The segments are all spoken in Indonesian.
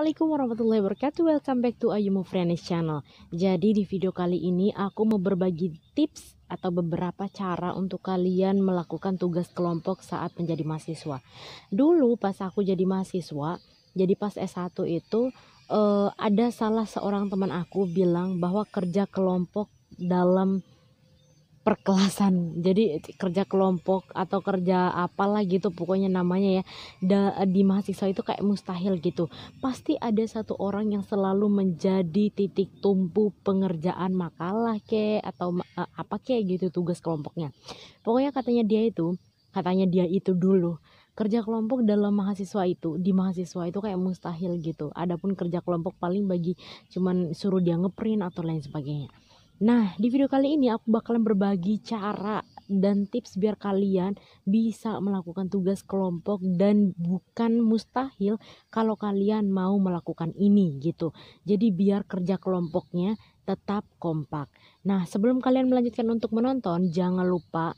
Assalamualaikum warahmatullahi wabarakatuh Welcome back to Ayumu Friends channel Jadi di video kali ini aku mau berbagi tips atau beberapa cara untuk kalian melakukan tugas kelompok saat menjadi mahasiswa Dulu pas aku jadi mahasiswa, jadi pas S1 itu eh, ada salah seorang teman aku bilang bahwa kerja kelompok dalam perkelasan jadi kerja kelompok atau kerja apalah gitu pokoknya namanya ya da, di mahasiswa itu kayak mustahil gitu pasti ada satu orang yang selalu menjadi titik tumpu pengerjaan makalah ke atau uh, apa ke gitu tugas kelompoknya pokoknya katanya dia itu katanya dia itu dulu kerja kelompok dalam mahasiswa itu di mahasiswa itu kayak mustahil gitu adapun kerja kelompok paling bagi cuman suruh dia ngeprint atau lain sebagainya Nah, di video kali ini aku bakalan berbagi cara dan tips biar kalian bisa melakukan tugas kelompok dan bukan mustahil kalau kalian mau melakukan ini gitu. Jadi biar kerja kelompoknya tetap kompak. Nah, sebelum kalian melanjutkan untuk menonton, jangan lupa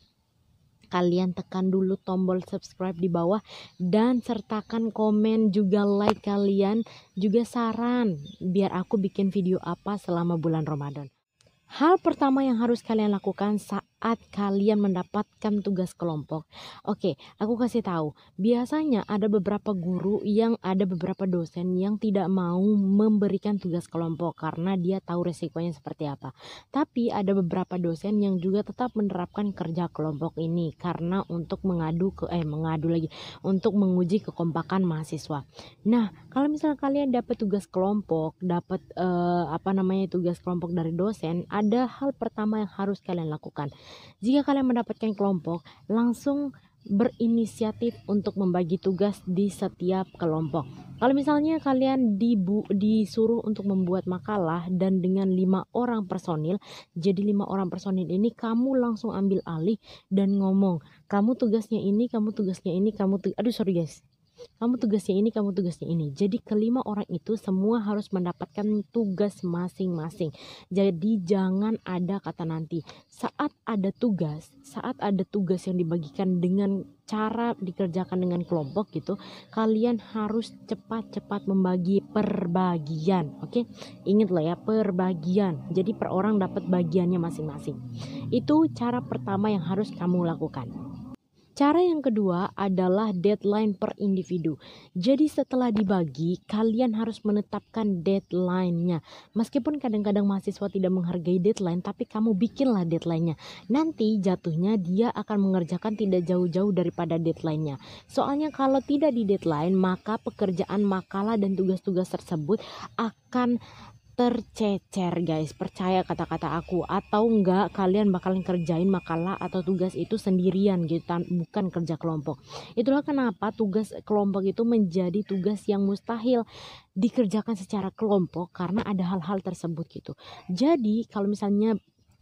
kalian tekan dulu tombol subscribe di bawah dan sertakan komen juga like kalian juga saran biar aku bikin video apa selama bulan Ramadan. Hal pertama yang harus kalian lakukan saat saat kalian mendapatkan tugas kelompok. Oke, aku kasih tahu. Biasanya ada beberapa guru yang ada beberapa dosen yang tidak mau memberikan tugas kelompok karena dia tahu resikonya seperti apa. Tapi ada beberapa dosen yang juga tetap menerapkan kerja kelompok ini karena untuk mengadu ke eh mengadu lagi untuk menguji kekompakan mahasiswa. Nah, kalau misalnya kalian dapat tugas kelompok, dapat eh, apa namanya tugas kelompok dari dosen, ada hal pertama yang harus kalian lakukan. Jika kalian mendapatkan kelompok, langsung berinisiatif untuk membagi tugas di setiap kelompok. Kalau misalnya kalian dibu disuruh untuk membuat makalah dan dengan lima orang personil, jadi lima orang personil ini kamu langsung ambil alih dan ngomong, kamu tugasnya ini, kamu tugasnya ini, kamu tu aduh sorry guys, kamu tugasnya ini, kamu tugasnya ini. Jadi kelima orang itu semua harus mendapatkan tugas masing-masing. Jadi jangan ada kata nanti. Saat ada tugas, saat ada tugas yang dibagikan dengan cara dikerjakan dengan kelompok gitu, kalian harus cepat-cepat membagi perbagian, oke? Okay? Ingat lah ya, perbagian. Jadi per orang dapat bagiannya masing-masing. Itu cara pertama yang harus kamu lakukan. Cara yang kedua adalah deadline per individu. Jadi setelah dibagi, kalian harus menetapkan deadline-nya. Meskipun kadang-kadang mahasiswa tidak menghargai deadline, tapi kamu bikinlah deadline-nya. Nanti jatuhnya dia akan mengerjakan tidak jauh-jauh daripada deadline-nya. Soalnya kalau tidak di deadline, maka pekerjaan makalah dan tugas-tugas tersebut akan tercecer guys percaya kata-kata aku atau enggak kalian bakalan kerjain makalah atau tugas itu sendirian gitu bukan kerja kelompok itulah kenapa tugas kelompok itu menjadi tugas yang mustahil dikerjakan secara kelompok karena ada hal-hal tersebut gitu jadi kalau misalnya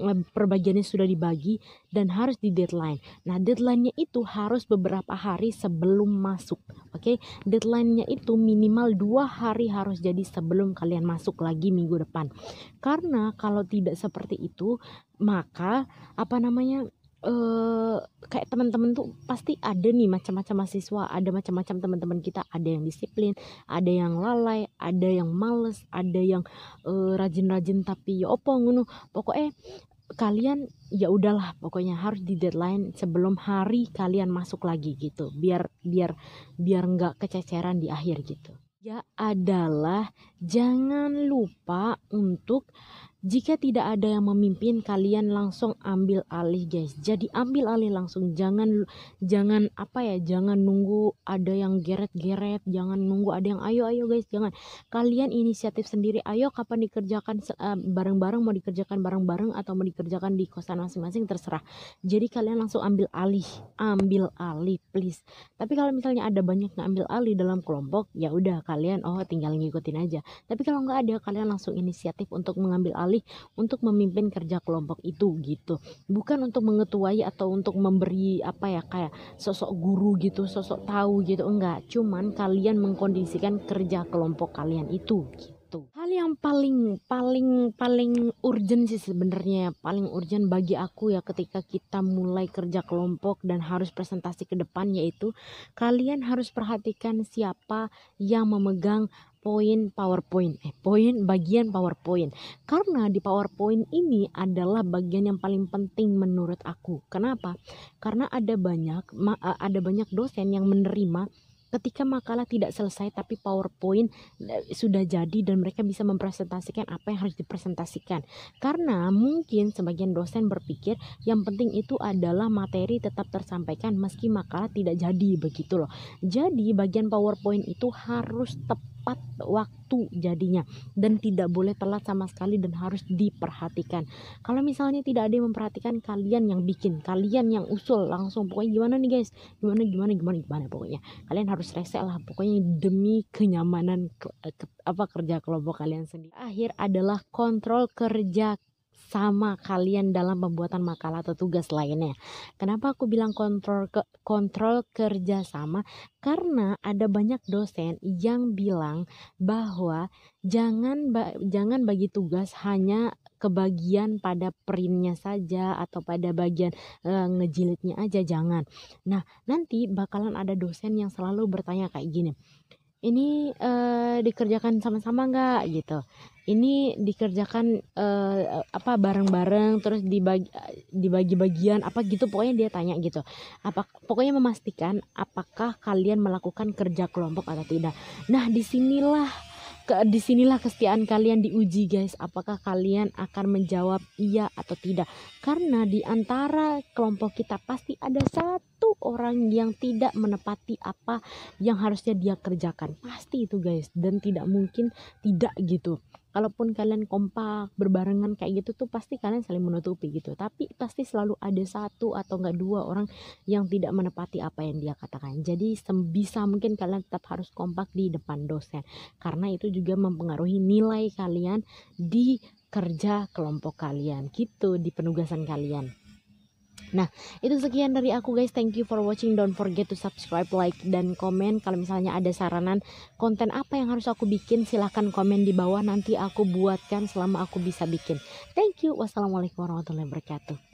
perbagiannya sudah dibagi dan harus di deadline. Nah, deadline-nya itu harus beberapa hari sebelum masuk. Oke, okay? deadline-nya itu minimal dua hari harus jadi sebelum kalian masuk lagi minggu depan. Karena kalau tidak seperti itu, maka apa namanya? Uh, kayak teman-teman tuh pasti ada nih macam-macam mahasiswa, ada macam-macam teman-teman kita, ada yang disiplin, ada yang lalai, ada yang males, ada yang eh, rajin-rajin uh, tapi ya opo ngono. Pokoknya kalian ya udahlah pokoknya harus di deadline sebelum hari kalian masuk lagi gitu biar biar biar nggak kececeran di akhir gitu ya adalah jangan lupa untuk jika tidak ada yang memimpin kalian langsung ambil alih guys jadi ambil alih langsung jangan jangan apa ya jangan nunggu ada yang geret-geret jangan nunggu ada yang ayo ayo guys jangan kalian inisiatif sendiri ayo kapan dikerjakan eh, bareng-bareng uh, mau dikerjakan bareng-bareng atau mau dikerjakan di kosan masing-masing terserah jadi kalian langsung ambil alih ambil alih please tapi kalau misalnya ada banyak yang ambil alih dalam kelompok ya udah kalian oh tinggal ngikutin aja tapi kalau nggak ada kalian langsung inisiatif untuk mengambil alih dipilih untuk memimpin kerja kelompok itu gitu bukan untuk mengetuai atau untuk memberi apa ya kayak sosok guru gitu sosok tahu gitu enggak cuman kalian mengkondisikan kerja kelompok kalian itu gitu hal yang paling paling paling urgent sih sebenarnya paling urgent bagi aku ya ketika kita mulai kerja kelompok dan harus presentasi ke depan yaitu kalian harus perhatikan siapa yang memegang poin PowerPoint, eh poin bagian PowerPoint. Karena di PowerPoint ini adalah bagian yang paling penting menurut aku. Kenapa? Karena ada banyak eh, ada banyak dosen yang menerima ketika makalah tidak selesai tapi PowerPoint eh, sudah jadi dan mereka bisa mempresentasikan apa yang harus dipresentasikan. Karena mungkin sebagian dosen berpikir yang penting itu adalah materi tetap tersampaikan meski makalah tidak jadi begitu loh. Jadi bagian PowerPoint itu harus tepat tepat waktu jadinya dan tidak boleh telat sama sekali dan harus diperhatikan. Kalau misalnya tidak ada yang memperhatikan kalian yang bikin, kalian yang usul langsung pokoknya gimana nih guys, gimana gimana gimana gimana pokoknya. Kalian harus rese lah pokoknya demi kenyamanan ke, ke, apa kerja kelompok kalian sendiri. Akhir adalah kontrol kerja sama kalian dalam pembuatan makalah atau tugas lainnya. Kenapa aku bilang kontrol ke, kontrol kerjasama? Karena ada banyak dosen yang bilang bahwa jangan jangan bagi tugas hanya kebagian pada printnya saja atau pada bagian e, ngejilidnya aja jangan. Nah nanti bakalan ada dosen yang selalu bertanya kayak gini ini uh, dikerjakan sama-sama nggak gitu ini dikerjakan uh, apa bareng-bareng terus dibagi dibagi bagian apa gitu pokoknya dia tanya gitu apa pokoknya memastikan apakah kalian melakukan kerja kelompok atau tidak nah disinilah ke disinilah kesetiaan kalian diuji guys apakah kalian akan menjawab iya atau tidak karena di antara kelompok kita pasti ada satu orang yang tidak menepati apa yang harusnya dia kerjakan pasti itu guys dan tidak mungkin tidak gitu kalaupun kalian kompak berbarengan kayak gitu tuh pasti kalian saling menutupi gitu tapi pasti selalu ada satu atau enggak dua orang yang tidak menepati apa yang dia katakan jadi sembisa mungkin kalian tetap harus kompak di depan dosen karena itu juga mempengaruhi nilai kalian di kerja kelompok kalian gitu di penugasan kalian Nah, itu sekian dari aku guys. Thank you for watching. Don't forget to subscribe, like, dan komen. Kalau misalnya ada saranan konten apa yang harus aku bikin, silahkan komen di bawah. Nanti aku buatkan selama aku bisa bikin. Thank you. Wassalamualaikum warahmatullahi wabarakatuh.